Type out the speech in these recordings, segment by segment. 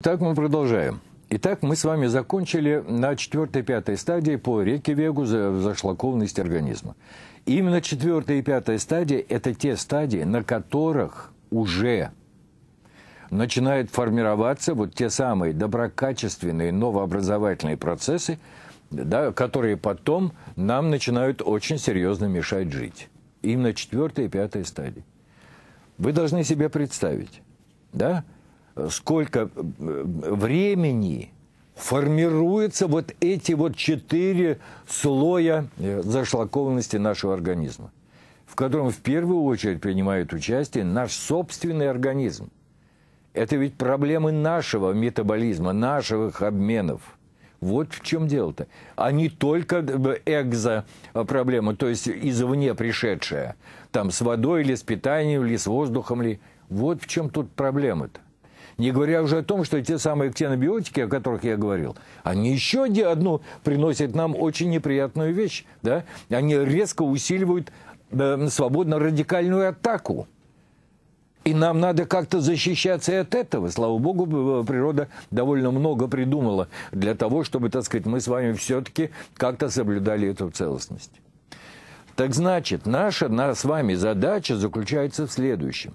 Так мы продолжаем. Итак, мы с вами закончили на четвертой-пятой стадии по реке Вегу за, зашлакованность организма. И именно четвертая и пятая стадия – это те стадии, на которых уже начинают формироваться вот те самые доброкачественные новообразовательные процессы, да, которые потом нам начинают очень серьезно мешать жить. Именно четвертая и пятая стадии. Вы должны себе представить, да, сколько э, времени формируются вот эти вот четыре слоя э, зашлакованности нашего организма, в котором в первую очередь принимает участие наш собственный организм. Это ведь проблемы нашего метаболизма, наших обменов – вот в чем дело-то. А не только э, экзо-проблема, а, то есть извне пришедшая, там с водой или с питанием, или с воздухом, ли. вот в чем тут проблема-то. Не говоря уже о том, что те самые ксенобиотики, о которых я говорил, они еще одну приносят нам очень неприятную вещь. Да? Они резко усиливают э, свободно-радикальную атаку. И нам надо как-то защищаться и от этого. Слава богу, э, природа довольно много придумала для того, чтобы, так сказать, мы с вами все-таки как-то соблюдали эту целостность. Так значит, наша, наша с вами задача заключается в следующем.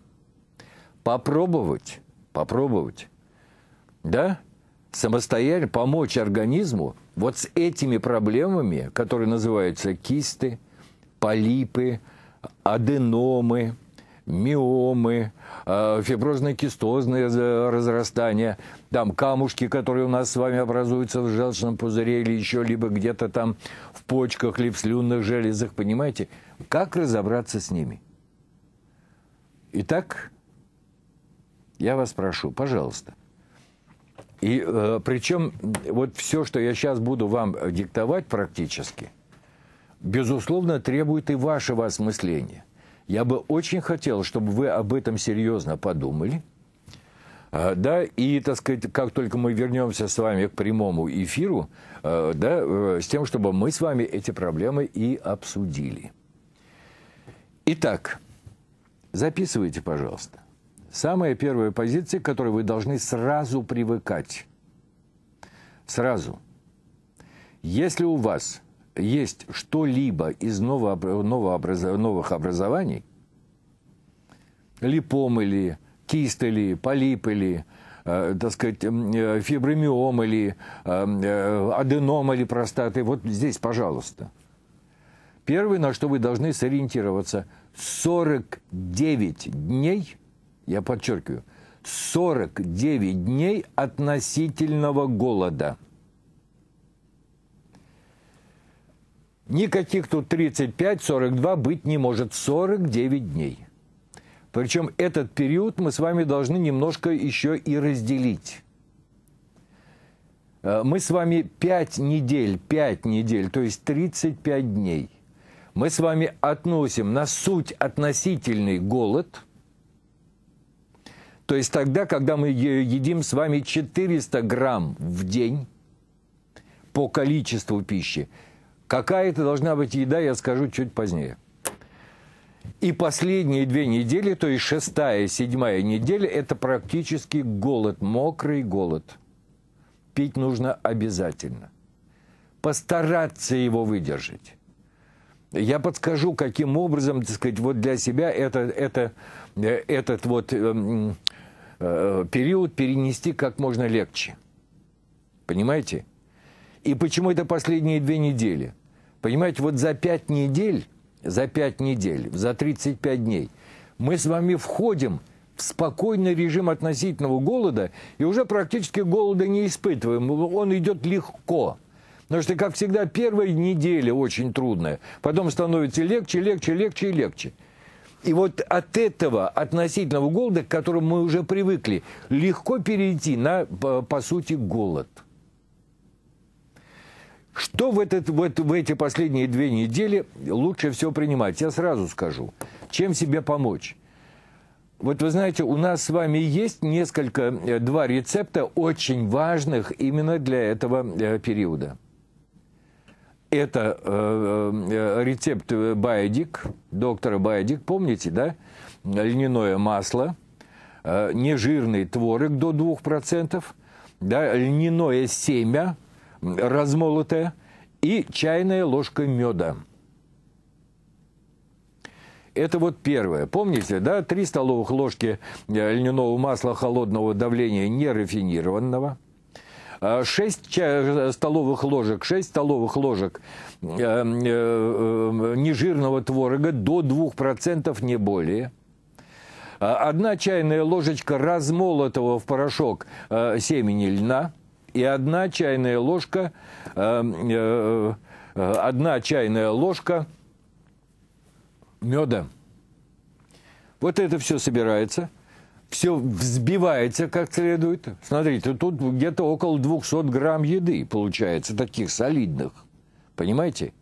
Попробовать попробовать, да, самостоятельно помочь организму вот с этими проблемами, которые называются кисты, полипы, аденомы, миомы, э, фиброзно-кистозные разрастания, там камушки, которые у нас с вами образуются в желчном пузыре или еще либо где-то там в почках или в слюнных железах, понимаете? Как разобраться с ними? Итак, я вас прошу, пожалуйста. И э, причем вот все, что я сейчас буду вам диктовать практически, безусловно, требует и вашего осмысления. Я бы очень хотел, чтобы вы об этом серьезно подумали. Э, да, и, так сказать, как только мы вернемся с вами к прямому эфиру, э, да, э, с тем, чтобы мы с вами эти проблемы и обсудили. Итак, записывайте, пожалуйста. Самая первая позиция, к которой вы должны сразу привыкать. Сразу. Если у вас есть что-либо из новых образований, липом или кист или полип или, э, так сказать, э, фибромиом или э, э аденом или простаты, вот здесь, пожалуйста. Первое, на что вы должны сориентироваться, 49 дней – я подчеркиваю, 49 дней относительного голода. Никаких тут 35-42 быть не может, 49 дней. Причем этот период мы с вами должны немножко еще и разделить. Э, мы с вами 5 недель, 5 недель, то есть 35 дней. Мы с вами относим на суть относительный голод – то есть тогда, когда мы едим с вами 400 грамм в день по количеству пищи, какая это должна быть еда, я скажу чуть позднее. И последние две недели, то есть шестая, седьмая неделя, это практически голод, мокрый голод. Пить нужно обязательно. Постараться его выдержать. Я подскажу, каким образом, так сказать, вот для себя это, это, э, этот вот эм, Э, период перенести как можно легче. Понимаете? И почему это последние две недели? Понимаете, вот за пять недель, за пять недель, за 35 дней мы с вами входим в спокойный режим относительного голода и уже практически голода не испытываем. Он идет легко. Потому что, как всегда, первая неделя очень трудная. Потом становится легче, легче, легче и легче. И вот от этого относительного голода, к которому мы уже привыкли, легко перейти на, по, сути, голод. Что в, этот, в, в эти последние две недели лучше всего принимать? Я сразу скажу. Чем себе помочь? Вот вы знаете, у нас с вами есть несколько, э, два рецепта очень важных именно для этого э, периода. Это э, э рецепт Байдик, доктора Байдик, помните, да? Льняное масло, э, нежирный творог до 2%, да? льняное семя размолотое и чайная ложка меда. Это вот первое. Помните, да, 3 столовых ложки э, льняного масла холодного давления нерафинированного – 6 э, э, столовых ложек, 6 столовых ложек э, нежирного творога до 2% не более. Одна чайная ложечка размолотого в порошок семени льна и одна чайная ложка, одна чайная ложка меда. Вот это все собирается – все взбивается как следует. Смотрите, тут где-то около 200 грамм еды получается, таких солидных. Понимаете?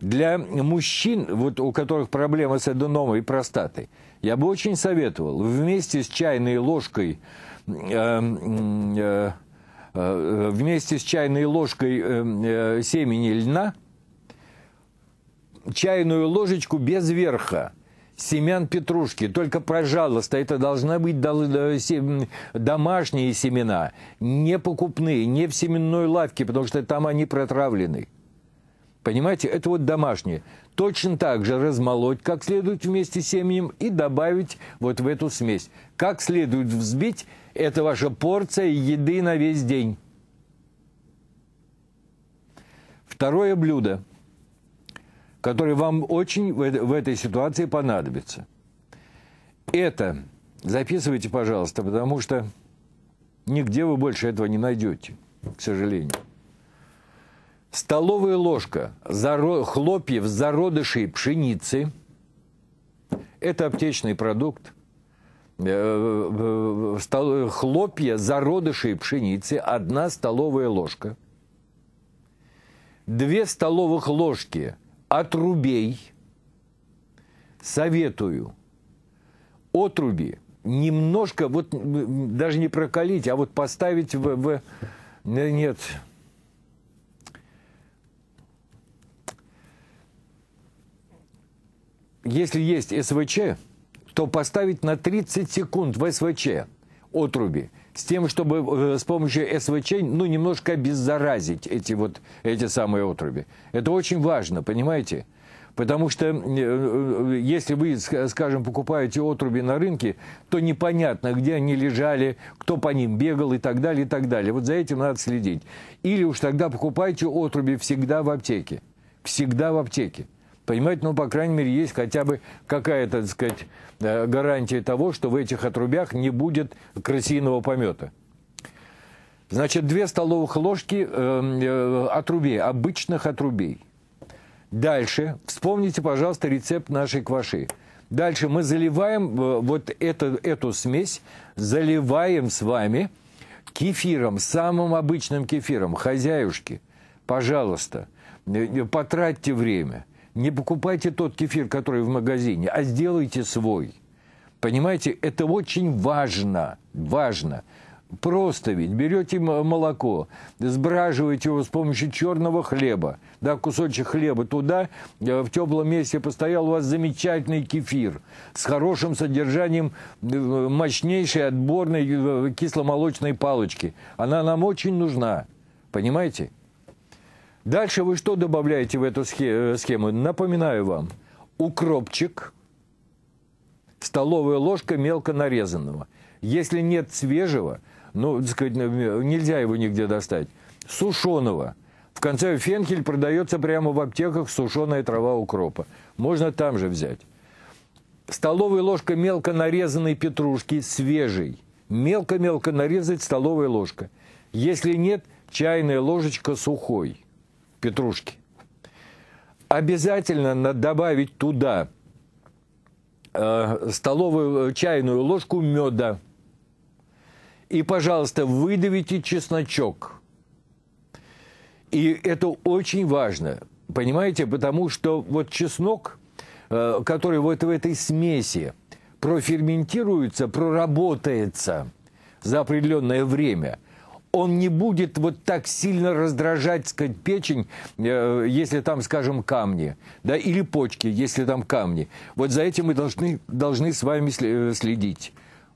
Для мужчин, вот у которых проблемы с аденомой и простатой, я бы очень советовал вместе с чайной ложкой, эм, э, э, вместе с чайной ложкой э, э, семени льна, чайную ложечку без верха – семян петрушки. Только, пожалуйста, это должна быть э, домашние семена, не покупные, не в семенной лавке, потому что там они протравлены. Понимаете, это вот домашние. Точно так же размолоть как следует вместе с семенем и добавить вот в эту смесь. Как следует взбить, это ваша порция еды на весь день. Второе блюдо – который вам очень в, в этой ситуации понадобится. Это записывайте, пожалуйста, потому что нигде вы больше этого не найдете, к сожалению. Столовая ложка заро... хлопьев зародышей пшеницы – это аптечный продукт. Э, э, э, хлопья зародышей пшеницы – одна столовая ложка. Две столовых ложки – отрубей советую отруби немножко, вот даже не прокалить, а вот поставить в... в э, нет, если есть СВЧ, то поставить на 30 секунд в СВЧ отруби, с тем, чтобы э, с помощью СВЧ, ну, немножко обеззаразить эти вот, эти самые отруби. Это очень важно, понимаете? Потому что э, э, если вы, скажем, покупаете отруби на рынке, то непонятно, где они лежали, кто по ним бегал и так далее, и так далее. Вот за этим надо следить. Или уж тогда покупайте отруби всегда в аптеке. Всегда в аптеке. Понимаете, ну, по крайней мере, есть хотя бы какая-то, так сказать, э, гарантия того, что в этих отрубях не будет крысиного помета. Значит, две столовых ложки э, э отрубей, обычных отрубей. Дальше, вспомните, пожалуйста, рецепт нашей кваши. Дальше мы заливаем э, вот эту эту смесь, заливаем с вами кефиром, самым обычным кефиром, хозяюшки, пожалуйста, потратьте время – не покупайте тот кефир, который в магазине, а сделайте свой. Понимаете, это очень важно, важно. Просто ведь берете молоко, сбраживаете его с помощью черного хлеба, да, кусочек хлеба туда, э, в теплом месте постоял, у вас замечательный кефир с хорошим содержанием э, мощнейшей отборной э, кисломолочной палочки. Она нам очень нужна, понимаете? Дальше вы что добавляете в эту э, схему? Напоминаю вам, укропчик, столовая ложка мелко нарезанного. Если нет свежего, ну, так сказать, нельзя его нигде достать, сушеного. В конце фенхель продается прямо в аптеках сушеная трава укропа. Можно там же взять. Столовая ложка мелко нарезанной петрушки, свежей. Мелко-мелко нарезать столовая ложка. Если нет, чайная ложечка сухой петрушки. Обязательно надо добавить туда э, столовую э, чайную ложку меда. И, пожалуйста, выдавите чесночок. И это очень важно, понимаете, потому что вот чеснок, э, который вот в этой смеси проферментируется, проработается за определенное время – он не будет вот так сильно раздражать, сказать, печень, э, если там, скажем, камни, да, или почки, если там камни. Вот за этим мы должны, должны с вами э, следить.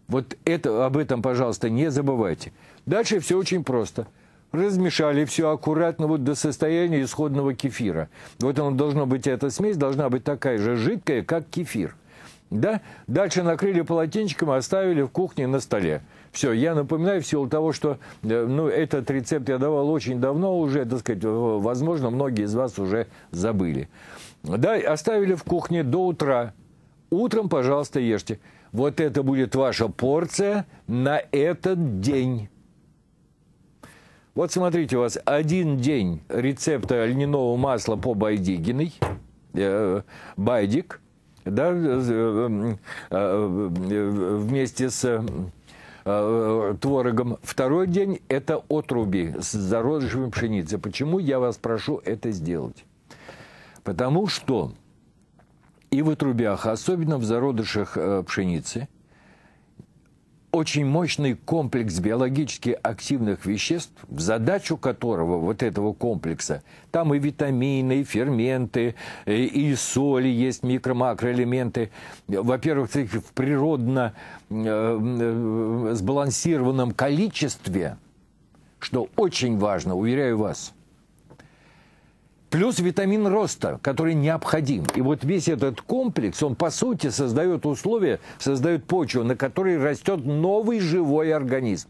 Вот это, об этом, пожалуйста, не забывайте. Дальше все очень просто. Размешали все аккуратно вот до состояния исходного кефира. Вот он должно быть, эта смесь должна быть такая же жидкая, как кефир. Да? Дальше накрыли полотенчиком и оставили в кухне на столе. Все, я напоминаю, в силу того, что э, ну, этот рецепт я давал очень давно уже, так сказать, возможно, многие из вас уже забыли. Да, оставили в кухне до утра. Утром, пожалуйста, ешьте. Вот это будет ваша порция на этот день. Вот смотрите, у вас один день рецепта льняного масла по Байдигиной, э, Байдик – да, э, э, вместе с э, творогом. Второй день – это отруби с зародышевым пшеницы. Почему я вас прошу это сделать? Потому что и в отрубях, особенно в зародышах пшеницы – очень мощный комплекс биологически активных веществ, в задачу которого вот этого комплекса, там и витамины, и ферменты, и соли есть, микро-макроэлементы. Во-первых, в природно э, э, сбалансированном количестве, что очень важно, уверяю вас – Плюс витамин роста, который необходим. И вот весь этот комплекс, он по сути создает условия, создает почву, на которой растет новый живой организм.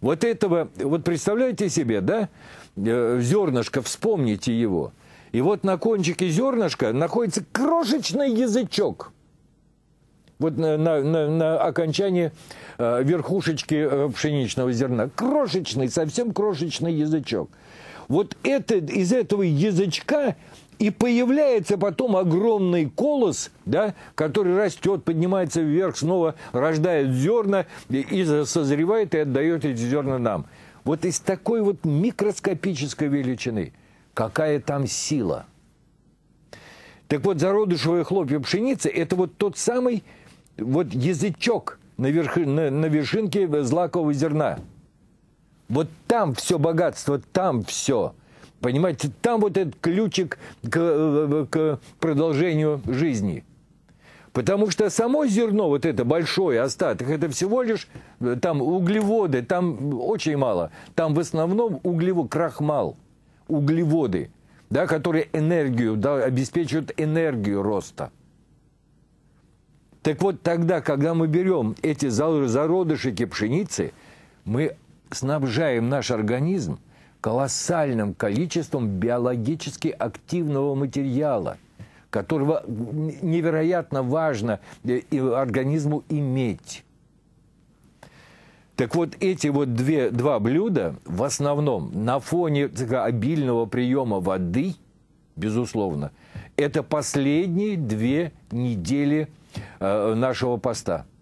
Вот этого, вот представляете себе, да, э, зернышко, вспомните его. И вот на кончике зернышка находится крошечный язычок. Вот на, на, на, на окончании э, верхушечки э, пшеничного зерна. Крошечный, совсем крошечный язычок. Вот это, из этого язычка и появляется потом огромный колос, да, который растет, поднимается вверх, снова рождает зерна и, созревает и отдает эти зерна нам. Вот из такой вот микроскопической величины какая там сила. Так вот, зародышевые хлопья пшеницы – это вот тот самый вот язычок на, верх, на, на вершинке злакового зерна – вот там все богатство, там все. Понимаете, там вот этот ключик к, э, э, к продолжению жизни. Потому что само зерно, вот это большое, остаток, это всего лишь э, там углеводы, там очень мало. Там в основном углевод, крахмал, углеводы, да, которые энергию, да, обеспечивают энергию роста. Так вот тогда, когда мы берем эти зародышики пшеницы, мы снабжаем наш организм колоссальным количеством биологически активного материала, которого невероятно важно э, организму иметь. Так вот, эти вот две, два блюда в основном на фоне обильного приема воды, безусловно, это последние две недели э, нашего поста –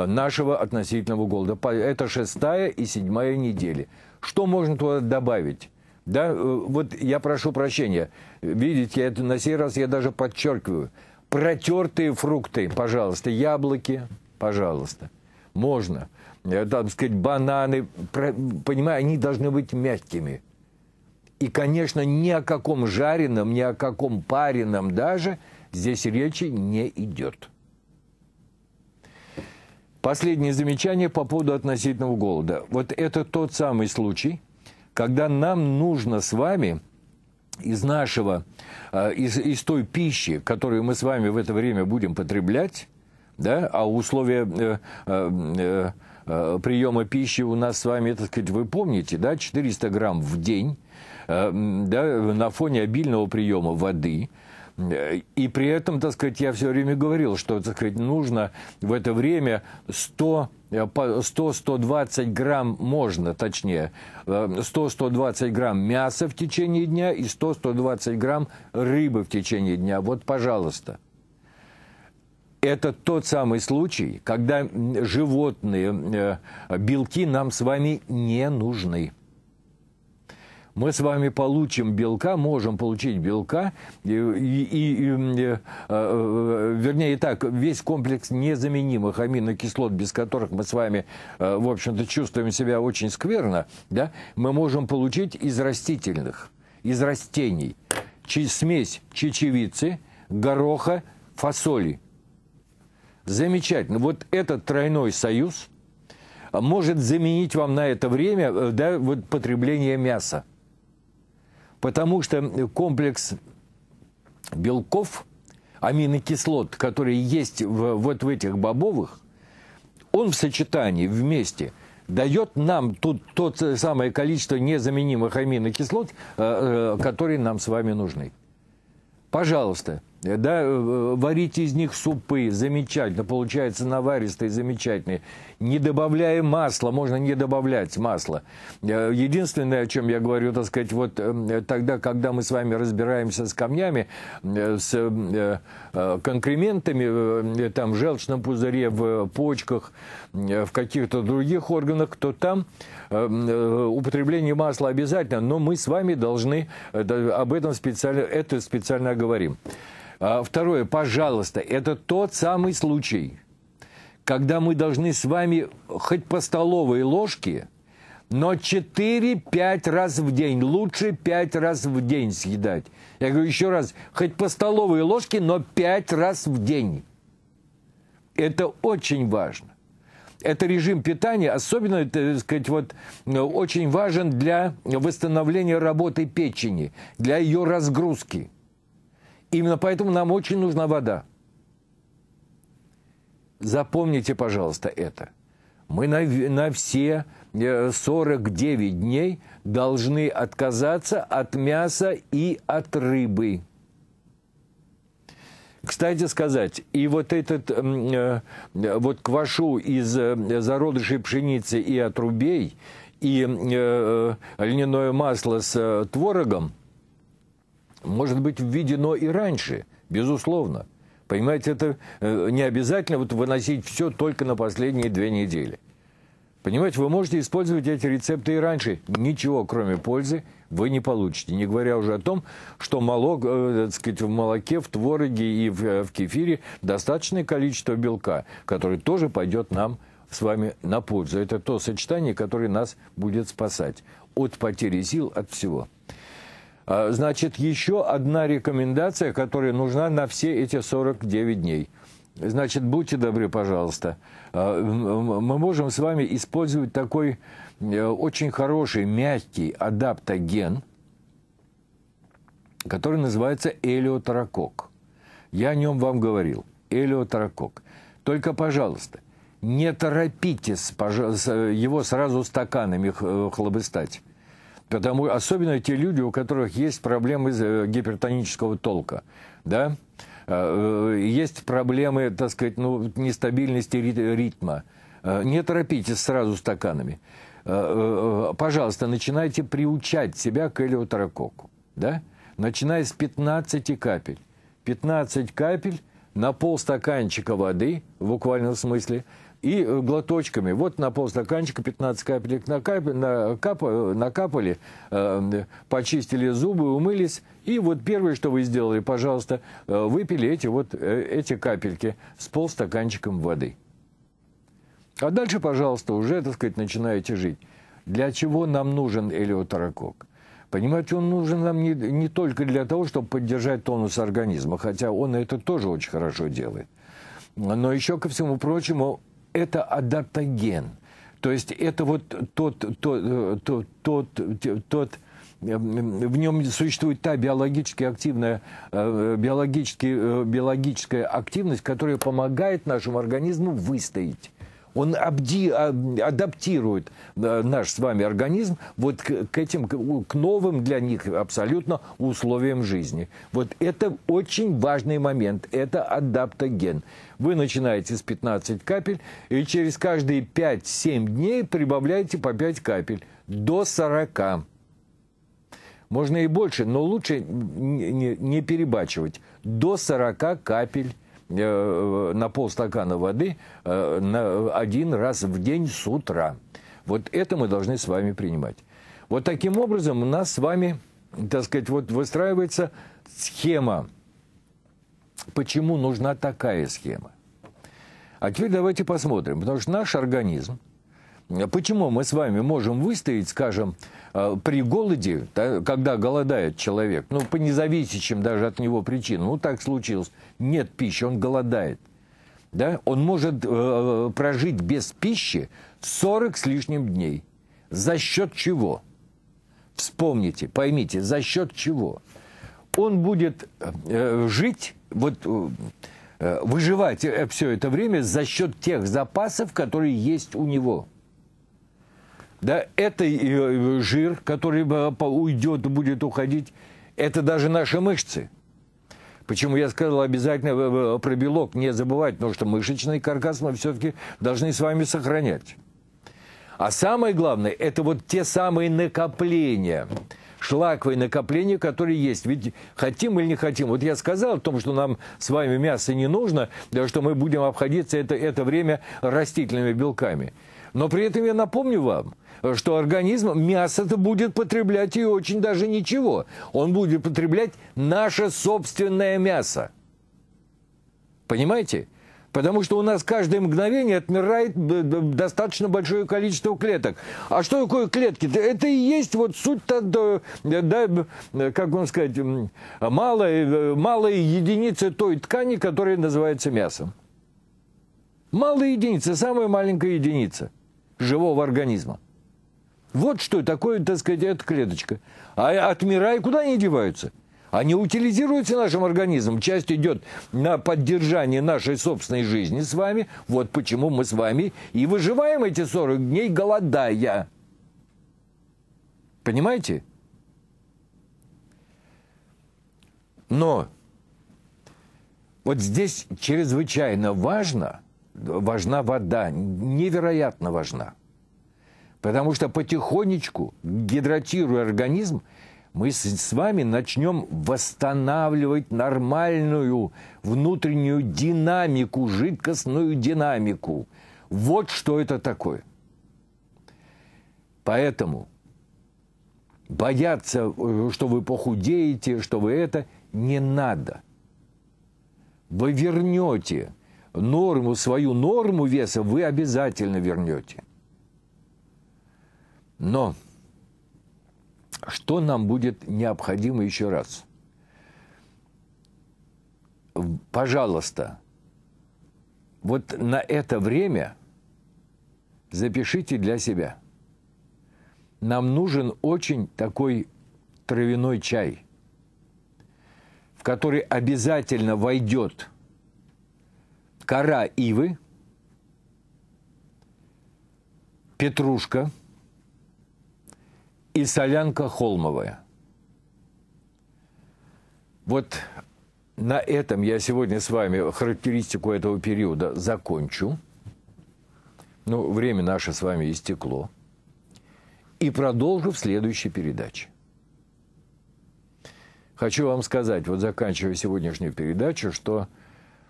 Э, нашего относительного голода. Это шестая и седьмая недели. Что можно туда добавить? Да, э, вот я прошу прощения. Видите, это, на сей раз я даже подчеркиваю. Протертые фрукты, пожалуйста, яблоки, пожалуйста. Можно. Э, там, сказать, бананы, понимаю, они должны быть мягкими. И, конечно, ни о каком жареном, ни о каком пареном даже здесь речи не идет. Последнее замечание по поводу относительного голода. Вот это тот самый случай, когда нам нужно с вами из нашего, э, из, из той пищи, которую мы с вами в это время будем потреблять, да, а условия э, э, э, э приема пищи у нас с вами, так сказать, вы помните, да, 400 грамм в день, э, да, на фоне обильного приема воды – и при этом, так сказать, я все время говорил, что, так сказать, нужно в это время 100 100-120 э, грамм можно, точнее, 100-120 э, грамм мяса в течение дня и 100-120 грамм рыбы в течение дня. Вот, пожалуйста. Это тот самый случай, когда животные, э, белки нам с вами не нужны мы с вами получим белка, можем получить белка, и, и, и, э, э, э, вернее так, весь комплекс незаменимых аминокислот, без которых мы с вами, э, в общем-то, чувствуем себя очень скверно, да, мы можем получить из растительных, из растений, через смесь чечевицы, гороха, фасоли. Замечательно. Вот этот тройной союз может заменить вам на это время да, вот потребление мяса. Потому что комплекс белков, аминокислот, которые есть в, вот в этих бобовых, он в сочетании, вместе – дает нам тут тот самое количество незаменимых аминокислот, э, э, которые нам с вами нужны. Пожалуйста, Э, да, э, варить из них супы, замечательно, получается наваристые, замечательные. Не добавляя масла, можно не добавлять масло. Э, единственное, о чем я говорю, так сказать, вот тогда, когда мы с вами разбираемся с камнями, с конкрементами, там, в желчном пузыре, в почках, в каких-то других органах, то там употребление масла обязательно, но мы с вами должны об этом специально, это специально говорим. А, второе, пожалуйста, это тот самый случай, когда мы должны с вами хоть по столовой ложке, но 4-5 раз в день, лучше 5 раз в день съедать. Я говорю еще раз, хоть по столовой ложке, но 5 раз в день. Это очень важно. Это режим питания, особенно, э, так сказать, вот, э, очень важен для восстановления работы печени, для ее разгрузки. Именно поэтому нам очень нужна вода. Запомните, пожалуйста, это. Мы на, на все 49 э, дней должны отказаться от мяса и от рыбы. Кстати сказать, и вот этот э, э, вот квашу из зародышей пшеницы и отрубей, и э, льняное масло с творогом – может быть введено и раньше, безусловно. Понимаете, это э, не обязательно вот выносить все только на последние две недели. Понимаете, вы можете использовать эти рецепты и раньше. Ничего, кроме пользы, вы не получите. Не говоря уже о том, что молок, э, так сказать, в молоке, в твороге и в, э, в кефире достаточное количество белка, который тоже пойдет нам с вами на пользу. Это то сочетание, которое нас будет спасать от потери сил, от всего. А, значит, еще одна рекомендация, которая нужна на все эти 49 дней. Значит, будьте добры, пожалуйста. А, мы можем с вами использовать такой э, очень хороший, мягкий адаптоген, который называется элиотракок. Я о нем вам говорил. Элиотракок. Только, пожалуйста, не торопитесь его сразу стаканами э, хлобыстать. Потому особенно те люди, у которых есть проблемы э, гипертонического толка, да, э, э, есть проблемы, так сказать, ну, нестабильности ритма. Не торопитесь сразу стаканами. Пожалуйста, начинайте приучать себя к элеотерококу, да? Начиная с 15 капель. 15 капель на полстаканчика воды, в буквальном смысле – и э, глоточками. Вот на полстаканчика 15 капелек накап, накап, э, накапали, э, почистили зубы, умылись. И вот первое, что вы сделали, пожалуйста, э, выпили эти вот эти капельки с полстаканчиком воды. А дальше, пожалуйста, уже, так сказать, начинаете жить. Для чего нам нужен элеоторокок? Понимаете, он нужен нам не, не только для того, чтобы поддержать тонус организма, хотя он это тоже очень хорошо делает. Но еще ко всему прочему, это адаптоген. То есть это вот тот, тот, э, тот, тот, тот эм, в нем существует та биологически активная, э, биологически, э, биологическая активность, которая помогает нашему организму выстоять он абди, а, адаптирует э, наш с вами организм вот к, к этим, к новым для них абсолютно условиям жизни. Вот это очень важный момент, это адаптоген. Вы начинаете с 15 капель и через каждые 5-7 дней прибавляете по 5 капель до 40. Можно и больше, но лучше не перебачивать. До 40 капель Э, на полстакана воды э, один раз в день с утра. Вот это мы должны с вами принимать. Вот таким образом у нас с вами, так сказать, вот выстраивается схема. Почему нужна такая схема? А теперь давайте посмотрим, потому что наш организм – а почему мы с вами можем выставить, скажем, э, при голоде, когда голодает человек, ну, по независящим даже от него причинам, ну, так случилось, нет пищи, он голодает, да, он может э, э прожить без пищи 40 с лишним дней. За счет чего? Вспомните, поймите, за счет чего? Он будет э, жить, вот... Э, э выживать все это время за счет тех запасов, которые есть у него – да, это э, жир, который э, уйдет, будет уходить, это даже наши мышцы. Почему я сказал обязательно э, про белок не забывать, потому что мышечный каркас мы все-таки должны с вами сохранять. А самое главное, это вот те самые накопления, шлаковые накопления, которые есть. Ведь хотим или не хотим. Вот я сказал о том, что нам с вами мясо не нужно, да, что мы будем обходиться это, это время растительными белками. Но при этом я напомню вам, что организм мясо-то будет потреблять и очень даже ничего. Он будет потреблять наше собственное мясо. Понимаете? Потому что у нас каждое мгновение отмирает достаточно большое количество клеток. А что такое клетки? Это и есть вот суть-то, да, как вам сказать, малая, малая единицы той ткани, которая называется мясом. Малая единица, самая маленькая единица живого организма. Вот что такое, так сказать, эта клеточка. А от куда они деваются? Они утилизируются нашим организмом. Часть идет на поддержание нашей собственной жизни с вами. Вот почему мы с вами и выживаем эти 40 дней, голодая. Понимаете? Но вот здесь чрезвычайно важно, важна вода, невероятно важна – Потому что потихонечку, гидратируя организм, мы с вами начнем восстанавливать нормальную внутреннюю динамику, жидкостную динамику. Вот что это такое. Поэтому бояться, э, что вы похудеете, что вы это, не надо. Вы вернете норму, свою норму веса вы обязательно вернете. Но что нам будет необходимо еще раз? Пожалуйста, вот на это время запишите для себя. Нам нужен очень такой травяной чай, в который обязательно войдет кора ивы, петрушка – и солянка холмовая. Вот на этом я сегодня с вами характеристику этого периода закончу. Ну, время наше с вами истекло. И продолжу в следующей передаче. Хочу вам сказать, вот заканчивая сегодняшнюю передачу, что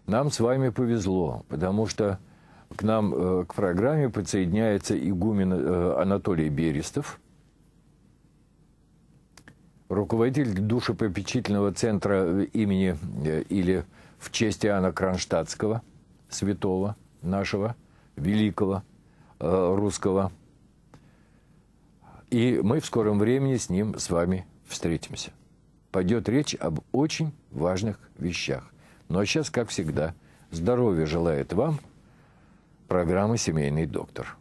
нам с вами повезло, потому что к нам, э, к программе подсоединяется игумен э, Анатолий Берестов – руководитель душепопечительного центра э, имени э, или в честь Иоанна Кронштадтского, святого нашего, великого э, русского. И мы в скором времени с ним с вами встретимся. Пойдет речь об очень важных вещах. Ну а сейчас, как всегда, здоровья желает вам программа «Семейный доктор».